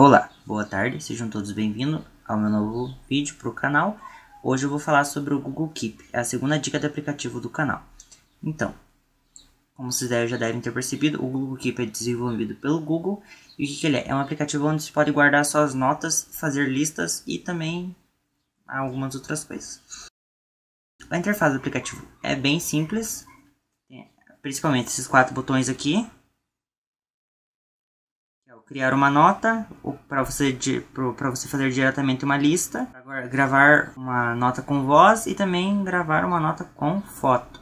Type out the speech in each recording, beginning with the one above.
Olá, boa tarde, sejam todos bem-vindos ao meu novo vídeo para o canal. Hoje eu vou falar sobre o Google Keep, é a segunda dica do aplicativo do canal. Então, como vocês já devem ter percebido, o Google Keep é desenvolvido pelo Google. E o que, ele é? É um aplicativo onde você pode guardar suas notas, fazer listas e também algumas outras coisas. A interface do aplicativo é bem simples, principalmente esses quatro botões aqui, criar uma nota para você para você fazer diretamente uma lista, agora gravar uma nota com voz e também gravar uma nota com foto.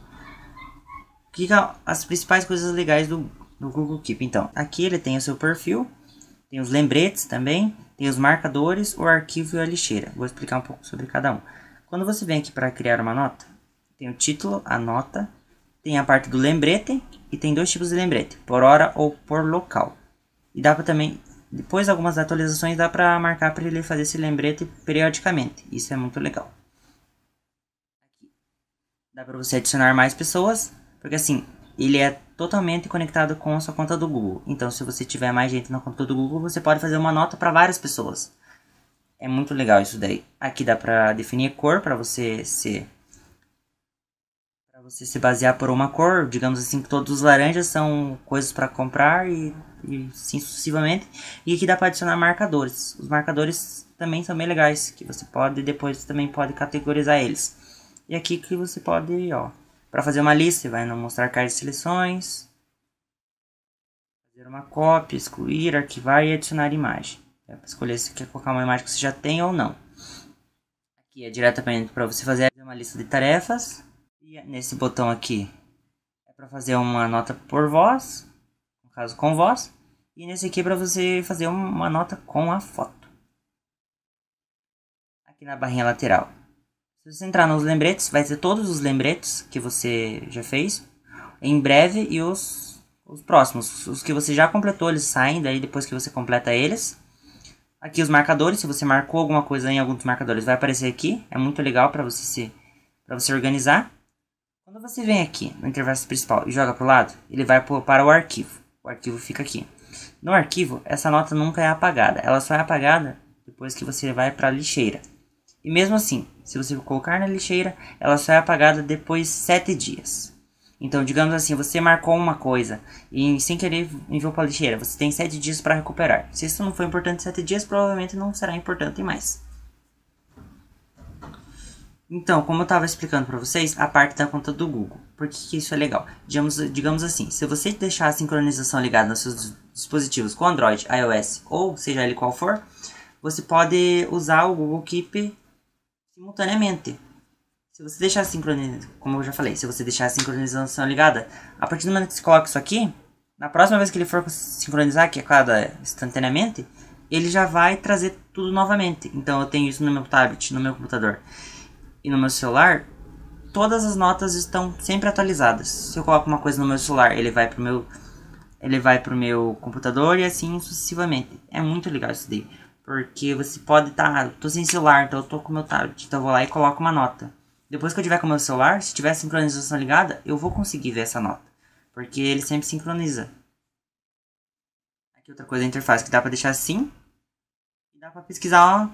Que é as principais coisas legais do, do Google Keep então. Aqui ele tem o seu perfil, tem os lembretes também, tem os marcadores, o arquivo e a lixeira. Vou explicar um pouco sobre cada um. Quando você vem aqui para criar uma nota, tem o título, a nota, tem a parte do lembrete e tem dois tipos de lembrete, por hora ou por local. E dá para também, depois de algumas atualizações, dá para marcar para ele fazer esse lembrete periodicamente. Isso é muito legal. Dá para você adicionar mais pessoas, porque assim, ele é totalmente conectado com a sua conta do Google. Então, se você tiver mais gente na conta do Google, você pode fazer uma nota para várias pessoas. É muito legal isso daí. Aqui dá para definir cor para você ser para você se basear por uma cor, digamos assim que todos os laranjas são coisas para comprar e, e assim sucessivamente. E aqui dá para adicionar marcadores. Os marcadores também são bem legais, que você pode depois também pode categorizar eles. E aqui que você pode, ó, para fazer uma lista, vai no mostrar cartas de seleções, fazer uma cópia, excluir, arquivar e adicionar imagem. É para escolher se quer colocar uma imagem que você já tem ou não. Aqui é diretamente para você fazer uma lista de tarefas nesse botão aqui é para fazer uma nota por voz, no caso com voz. E nesse aqui é para você fazer uma nota com a foto. Aqui na barrinha lateral. Se você entrar nos lembretes, vai ter todos os lembretes que você já fez em breve e os, os próximos. Os que você já completou, eles saem daí depois que você completa eles. Aqui os marcadores, se você marcou alguma coisa em alguns marcadores, vai aparecer aqui. É muito legal para você se para você organizar. Quando você vem aqui no interface principal e joga para o lado, ele vai para o arquivo. O arquivo fica aqui. No arquivo, essa nota nunca é apagada. Ela só é apagada depois que você vai para a lixeira. E mesmo assim, se você colocar na lixeira, ela só é apagada depois de 7 dias. Então, digamos assim, você marcou uma coisa e sem querer enviou para a lixeira. Você tem 7 dias para recuperar. Se isso não foi importante 7 dias, provavelmente não será importante mais. Então, como eu estava explicando para vocês, a parte da conta do Google. Por que, que isso é legal? Digamos, digamos assim, se você deixar a sincronização ligada nos seus dispositivos com Android, iOS ou seja ele qual for, você pode usar o Google Keep simultaneamente. Se você deixar a sincronização, como eu já falei, se você deixar a sincronização ligada, a partir do momento que você coloca isso aqui, na próxima vez que ele for sincronizar, que é cada instantaneamente, ele já vai trazer tudo novamente. Então eu tenho isso no meu tablet, no meu computador e no meu celular, todas as notas estão sempre atualizadas. Se eu coloco uma coisa no meu celular, ele vai pro meu ele vai pro meu computador e assim sucessivamente. É muito legal isso daí. Porque você pode estar. Tá, tô sem celular, então eu tô com meu tablet. Então eu vou lá e coloco uma nota. Depois que eu tiver com meu celular, se tiver sincronização ligada, eu vou conseguir ver essa nota. Porque ele sempre sincroniza. Aqui outra coisa da interface que dá para deixar assim. dá para pesquisar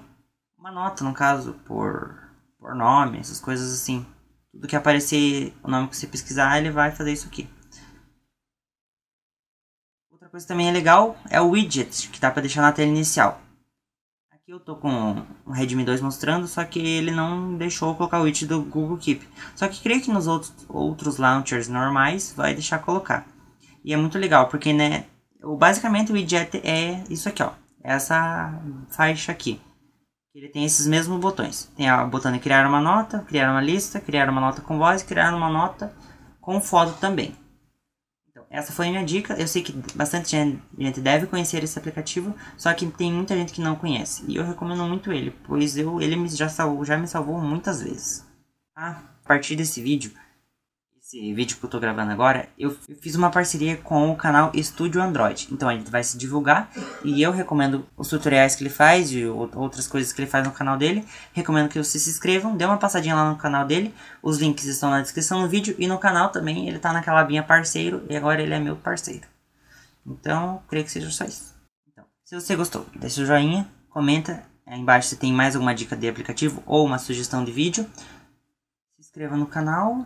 uma nota, no caso, por por nome, essas coisas assim. Tudo que aparecer o nome que você pesquisar, ele vai fazer isso aqui. Outra coisa também é legal é o widget, que dá para deixar na tela inicial. Aqui eu tô com o Redmi 2 mostrando, só que ele não deixou colocar o widget do Google Keep. Só que creio que nos outros, outros launchers normais vai deixar colocar. E é muito legal, porque né, basicamente o widget é isso aqui, ó. É essa faixa aqui que ele tem esses mesmos botões. Tem o botão de criar uma nota, criar uma lista, criar uma nota com voz, criar uma nota com foto também. Então, essa foi a minha dica. Eu sei que bastante gente deve conhecer esse aplicativo, só que tem muita gente que não conhece. E eu recomendo muito ele, pois eu, ele já, salvou, já me salvou muitas vezes. Ah, a partir desse vídeo, esse vídeo que eu tô gravando agora, eu, fiz uma parceria com o canal Estúdio Android. Então ele vai se divulgar e eu recomendo os tutoriais que ele faz e outras coisas que ele faz no canal dele. Recomendo que vocês se inscrevam, dê uma passadinha lá no canal dele. Os links estão na descrição do vídeo e no canal também. Ele tá naquela abinha parceiro e agora ele é meu parceiro. Então, creio que seja só isso. Então, se você gostou, deixa o joinha, comenta Aí embaixo se tem mais alguma dica de aplicativo ou uma sugestão de vídeo. Se inscreva no canal.